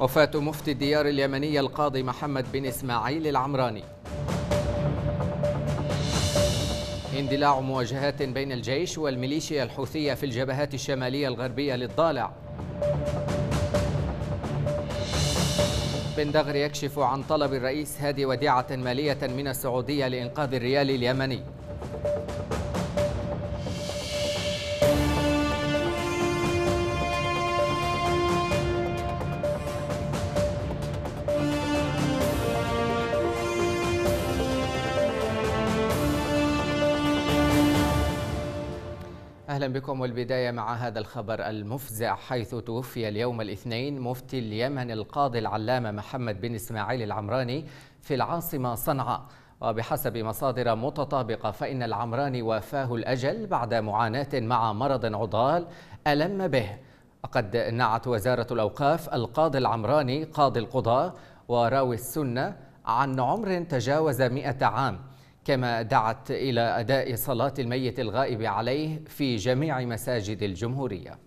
وفاة مفتي الديار اليمنية القاضي محمد بن إسماعيل العمراني اندلاع مواجهات بين الجيش والميليشيا الحوثية في الجبهات الشمالية الغربية للضالع بن دغري يكشف عن طلب الرئيس هادي وديعة مالية من السعودية لإنقاذ الريال اليمني أهلا بكم والبداية مع هذا الخبر المفزع حيث توفي اليوم الاثنين مفتي اليمن القاضي العلامة محمد بن إسماعيل العمراني في العاصمة صنعاء وبحسب مصادر متطابقة فإن العمراني وافاه الأجل بعد معاناة مع مرض عضال ألم به وقد نعت وزارة الأوقاف القاضي العمراني قاضي القضاء وراوي السنة عن عمر تجاوز مئة عام كما دعت إلى أداء صلاة الميت الغائب عليه في جميع مساجد الجمهورية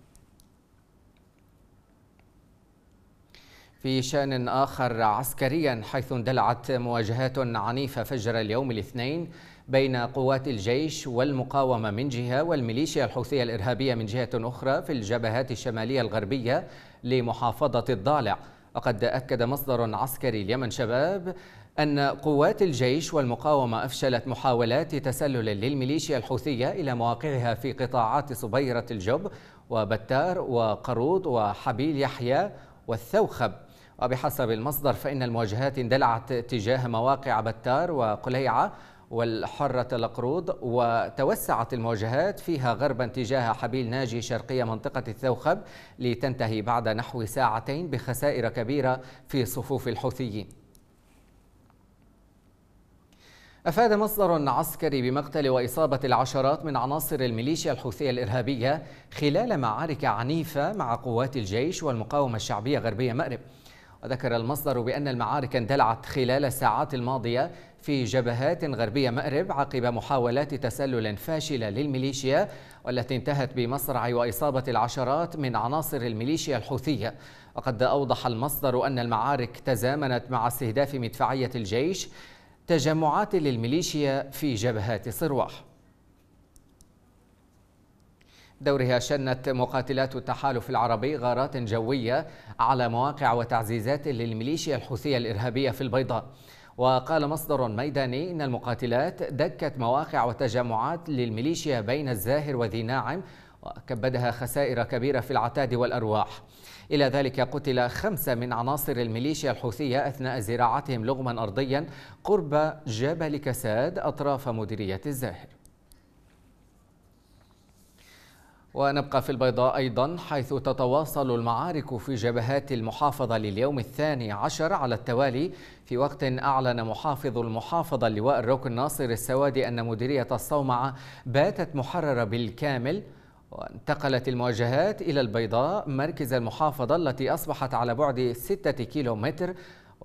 في شان آخر عسكريا حيث اندلعت مواجهات عنيفة فجر اليوم الاثنين بين قوات الجيش والمقاومة من جهة والميليشيا الحوثية الإرهابية من جهة أخرى في الجبهات الشمالية الغربية لمحافظة الضالع وقد أكد مصدر عسكري اليمن شباب أن قوات الجيش والمقاومة أفشلت محاولات تسلل للميليشيا الحوثية إلى مواقعها في قطاعات صبيرة الجب وبتار وقروض وحبيل يحيى والثوخب وبحسب المصدر فإن المواجهات اندلعت تجاه مواقع بتار وقليعة والحرة الأقروض وتوسعت المواجهات فيها غربا تجاه حبيل ناجي شرقية منطقة الثوخب لتنتهي بعد نحو ساعتين بخسائر كبيرة في صفوف الحوثيين أفاد مصدر عسكري بمقتل وإصابة العشرات من عناصر الميليشيا الحوثية الإرهابية خلال معارك عنيفة مع قوات الجيش والمقاومة الشعبية غربية مأرب وذكر المصدر بأن المعارك اندلعت خلال الساعات الماضية في جبهات غربية مأرب عقب محاولات تسلل فاشلة للميليشيا والتي انتهت بمصرع وإصابة العشرات من عناصر الميليشيا الحوثية وقد أوضح المصدر أن المعارك تزامنت مع استهداف مدفعية الجيش تجمعات للميليشيا في جبهات صرواح دورها شنت مقاتلات التحالف العربي غارات جوية على مواقع وتعزيزات للميليشيا الحوثية الإرهابية في البيضاء وقال مصدر ميداني إن المقاتلات دكت مواقع وتجمعات للميليشيا بين الزاهر وذي ناعم وكبدها خسائر كبيرة في العتاد والأرواح إلى ذلك قتل خمسة من عناصر الميليشيا الحوثية أثناء زراعتهم لغما أرضيا قرب جبل كساد أطراف مديرية الزاهر ونبقى في البيضاء أيضا حيث تتواصل المعارك في جبهات المحافظة لليوم الثاني عشر على التوالي في وقت أعلن محافظ المحافظة اللواء الركن ناصر السوادي أن مديرية الصومعة باتت محررة بالكامل وانتقلت المواجهات إلى البيضاء مركز المحافظة التي أصبحت على بعد ستة كيلومتر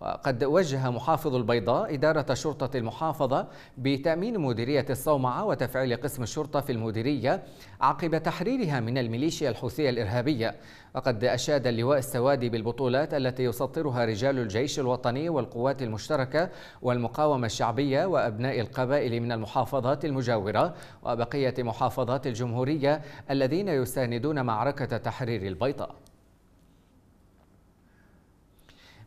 وقد وجه محافظ البيضاء إدارة شرطة المحافظة بتأمين مديرية الصومعة وتفعيل قسم الشرطة في المديرية عقب تحريرها من الميليشيا الحوثية الإرهابية وقد أشاد اللواء السوادي بالبطولات التي يسطرها رجال الجيش الوطني والقوات المشتركة والمقاومة الشعبية وأبناء القبائل من المحافظات المجاورة وبقية محافظات الجمهورية الذين يساندون معركة تحرير البيضاء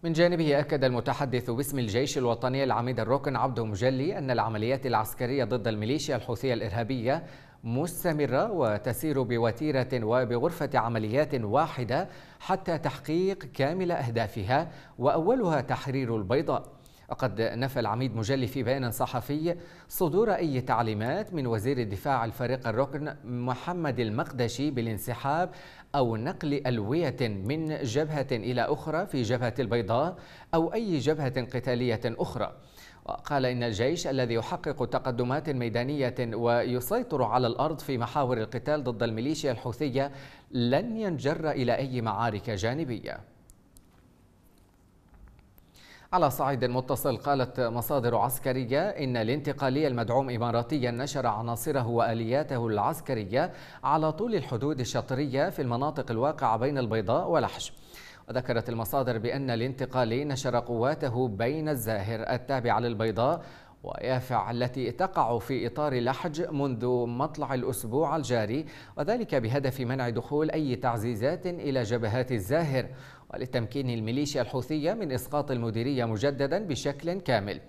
من جانبه أكد المتحدث باسم الجيش الوطني العميد الركن عبد مجلي أن العمليات العسكرية ضد الميليشيا الحوثية الإرهابية مستمرة وتسير بوتيرة وبغرفة عمليات واحدة حتى تحقيق كامل أهدافها وأولها تحرير البيضاء وقد نفى العميد مجلي في بيان صحفي صدور أي تعليمات من وزير الدفاع الفريق الركن محمد المقدشي بالانسحاب أو نقل ألوية من جبهة إلى أخرى في جبهة البيضاء أو أي جبهة قتالية أخرى وقال إن الجيش الذي يحقق تقدمات ميدانية ويسيطر على الأرض في محاور القتال ضد الميليشيا الحوثية لن ينجر إلى أي معارك جانبية على صعيد متصل قالت مصادر عسكرية إن الانتقالي المدعوم إماراتيا نشر عناصره وآلياته العسكرية على طول الحدود الشطرية في المناطق الواقعة بين البيضاء ولحج وذكرت المصادر بأن الانتقالي نشر قواته بين الزاهر التابعة للبيضاء ويافع التي تقع في إطار لحج منذ مطلع الأسبوع الجاري وذلك بهدف منع دخول أي تعزيزات إلى جبهات الزاهر ولتمكين الميليشيا الحوثية من إسقاط المديرية مجددا بشكل كامل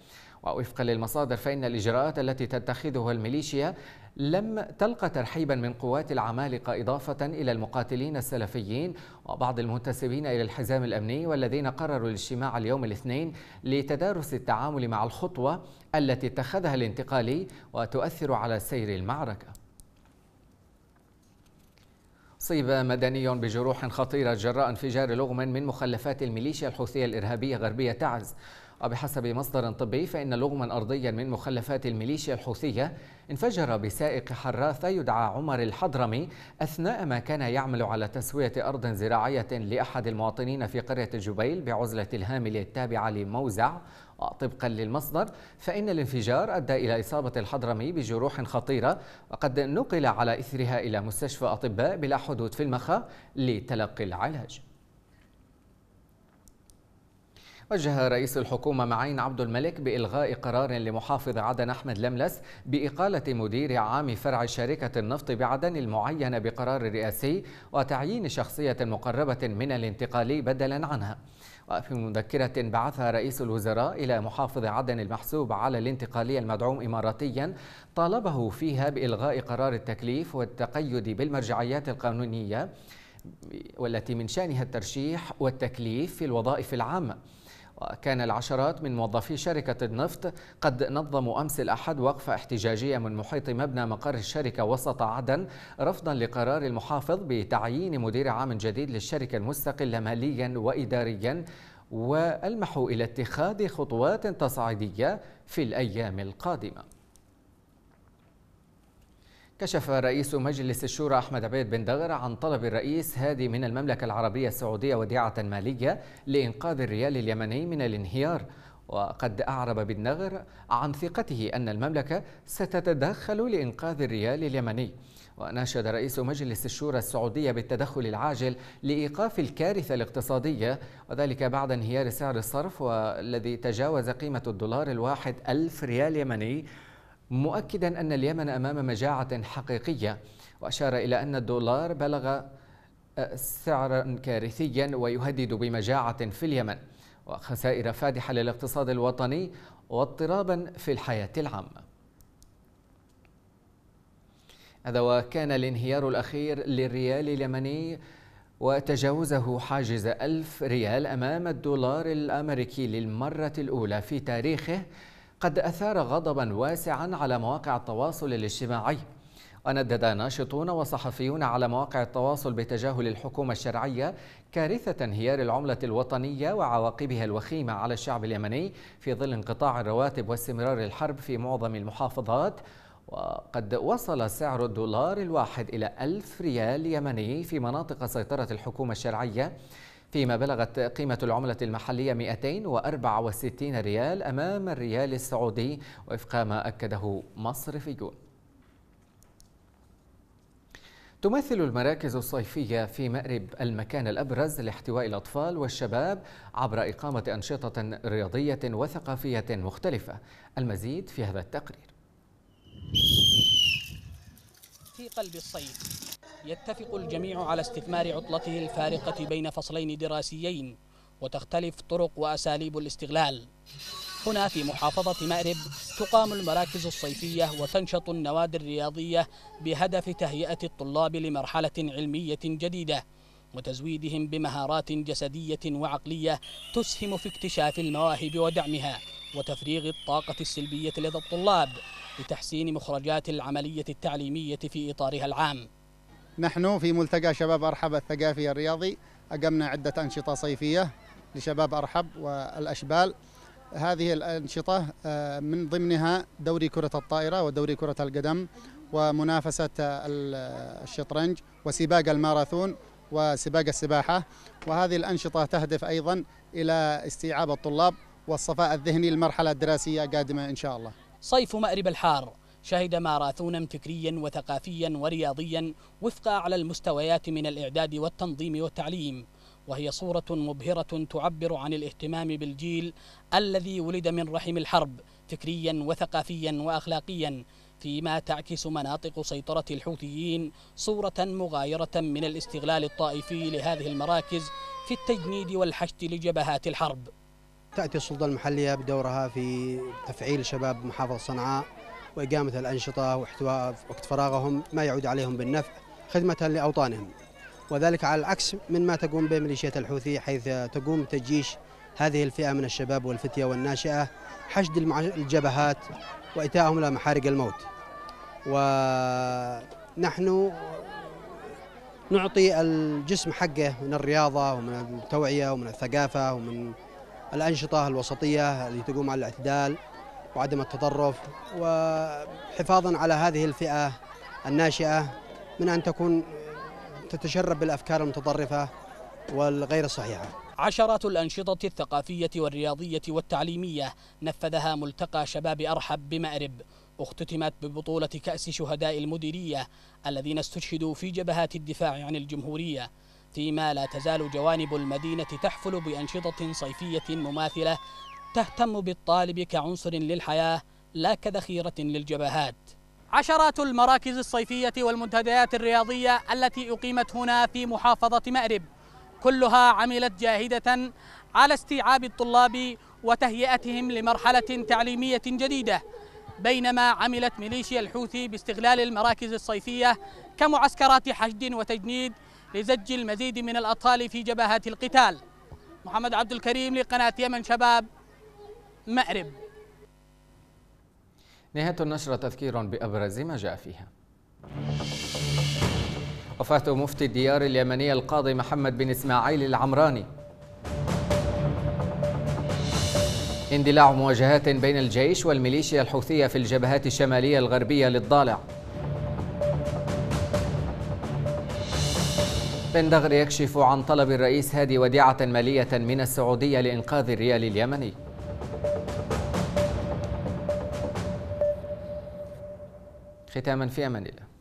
ووفقا للمصادر فإن الإجراءات التي تتخذها الميليشيا لم تلقى ترحيبا من قوات العمالقة إضافة إلى المقاتلين السلفيين وبعض المنتسبين إلى الحزام الأمني والذين قرروا الاجتماع اليوم الاثنين لتدارس التعامل مع الخطوة التي اتخذها الانتقالي وتؤثر على سير المعركة صيب مدني بجروح خطيرة جراء انفجار لغم من مخلفات الميليشيا الحوثية الإرهابية غربية تعز وبحسب مصدر طبي فإن لغما أرضيا من مخلفات الميليشيا الحوثية انفجر بسائق حراثة يدعى عمر الحضرمي أثناء ما كان يعمل على تسوية أرض زراعية لأحد المواطنين في قرية الجبيل بعزلة الهاملة التابعة لموزع وطبقا للمصدر فإن الانفجار أدى إلى إصابة الحضرمي بجروح خطيرة وقد نقل على إثرها إلى مستشفى أطباء بلا حدود في المخا لتلقي العلاج وجه رئيس الحكومة معين عبد الملك بإلغاء قرار لمحافظ عدن أحمد لملس بإقالة مدير عام فرع شركة النفط بعدن المعينة بقرار رئاسي وتعيين شخصية مقربة من الانتقالي بدلا عنها وفي مذكرة بعثها رئيس الوزراء إلى محافظ عدن المحسوب على الانتقالي المدعوم إماراتيا طالبه فيها بإلغاء قرار التكليف والتقيد بالمرجعيات القانونية والتي من شأنها الترشيح والتكليف في الوظائف العامة وكان العشرات من موظفي شركة النفط قد نظموا أمس الأحد وقفة احتجاجية من محيط مبنى مقر الشركة وسط عدن رفضا لقرار المحافظ بتعيين مدير عام جديد للشركة المستقلة ماليا وإداريا والمحوا إلى اتخاذ خطوات تصعيدية في الأيام القادمة كشف رئيس مجلس الشورى أحمد عبيد بن دغر عن طلب الرئيس هادي من المملكة العربية السعودية وديعة مالية لإنقاذ الريال اليمني من الانهيار وقد أعرب بن دغر عن ثقته أن المملكة ستتدخل لإنقاذ الريال اليمني وناشد رئيس مجلس الشورى السعودية بالتدخل العاجل لإيقاف الكارثة الاقتصادية وذلك بعد انهيار سعر الصرف والذي تجاوز قيمة الدولار الواحد ألف ريال يمني مؤكدا أن اليمن أمام مجاعة حقيقية وأشار إلى أن الدولار بلغ آه، سعرا كارثيا ويهدد بمجاعة في اليمن وخسائر فادحة للاقتصاد الوطني واضطرابا في الحياة العامة هذا وكان الانهيار الأخير للريال اليمني وتجاوزه حاجز ألف ريال أمام الدولار الأمريكي للمرة الأولى في تاريخه قد أثار غضبا واسعا على مواقع التواصل الاجتماعي وندد ناشطون وصحفيون على مواقع التواصل بتجاهل الحكومة الشرعية كارثة انهيار العملة الوطنية وعواقبها الوخيمة على الشعب اليمني في ظل انقطاع الرواتب واستمرار الحرب في معظم المحافظات وقد وصل سعر الدولار الواحد إلى ألف ريال يمني في مناطق سيطرة الحكومة الشرعية فيما بلغت قيمة العملة المحلية 264 ريال أمام الريال السعودي وفق ما أكده مصرفيون تمثل المراكز الصيفية في مأرب المكان الأبرز لاحتواء الأطفال والشباب عبر إقامة أنشطة رياضية وثقافية مختلفة المزيد في هذا التقرير في قلب الصيف يتفق الجميع على استثمار عطلته الفارقة بين فصلين دراسيين وتختلف طرق وأساليب الاستغلال هنا في محافظة مأرب تقام المراكز الصيفية وتنشط النوادي الرياضية بهدف تهيئة الطلاب لمرحلة علمية جديدة وتزويدهم بمهارات جسدية وعقلية تسهم في اكتشاف المواهب ودعمها وتفريغ الطاقة السلبية لدى الطلاب لتحسين مخرجات العملية التعليمية في إطارها العام نحن في ملتقى شباب أرحب الثقافي الرياضي أقمنا عدة أنشطة صيفية لشباب أرحب والأشبال هذه الأنشطة آه، من ضمنها دوري كرة الطائرة ودوري كرة القدم ومنافسة آه، الشطرنج وسباق الماراثون وسباق السباحة وهذه الأنشطة تهدف أيضا إلى استيعاب الطلاب والصفاء الذهني للمرحلة الدراسية القادمة إن شاء الله صيف مأرب الحار شهد ماراثونا فكريا وثقافيا ورياضيا وفق أعلى المستويات من الإعداد والتنظيم والتعليم وهي صورة مبهرة تعبر عن الاهتمام بالجيل الذي ولد من رحم الحرب فكريا وثقافيا وأخلاقيا فيما تعكس مناطق سيطرة الحوثيين صورة مغايرة من الاستغلال الطائفي لهذه المراكز في التجنيد والحشد لجبهات الحرب تأتي السلطة المحلية بدورها في تفعيل شباب محافظة صنعاء وإقامة الأنشطة واحتواء وقت فراغهم ما يعود عليهم بالنفع خدمة لأوطانهم وذلك على العكس من ما تقوم به ميليشيات الحوثي حيث تقوم تجيش هذه الفئة من الشباب والفتية والناشئة حشد الجبهات وإتاءهم إلى محارق الموت ونحن نعطي الجسم حقه من الرياضة ومن التوعية ومن الثقافة ومن الأنشطة الوسطية اللي تقوم على الاعتدال وعدم التطرف وحفاظا على هذه الفئة الناشئة من أن تكون تتشرب بالأفكار المتطرفة والغير صحيحه. عشرات الأنشطة الثقافية والرياضية والتعليمية نفذها ملتقى شباب أرحب بمأرب اختتمت ببطولة كأس شهداء المديرية الذين استشهدوا في جبهات الدفاع عن الجمهورية فيما لا تزال جوانب المدينة تحفل بأنشطة صيفية مماثلة تهتم بالطالب كعنصر للحياة لا كذخيرة للجبهات عشرات المراكز الصيفية والمنتديات الرياضية التي أقيمت هنا في محافظة مأرب كلها عملت جاهدة على استيعاب الطلاب وتهيئتهم لمرحلة تعليمية جديدة بينما عملت ميليشيا الحوثي باستغلال المراكز الصيفية كمعسكرات حشد وتجنيد لزج المزيد من الأطفال في جبهات القتال محمد عبد الكريم لقناة يمن شباب مأرب نهاية النشرة تذكير بأبرز ما جاء فيها وفاة مفتي الديار اليمنية القاضي محمد بن إسماعيل العمراني اندلاع مواجهات بين الجيش والميليشيا الحوثية في الجبهات الشمالية الغربية للضالع بن دغري يكشف عن طلب الرئيس هادي وديعة مالية من السعودية لإنقاذ الريال اليمني ختاما في امان الله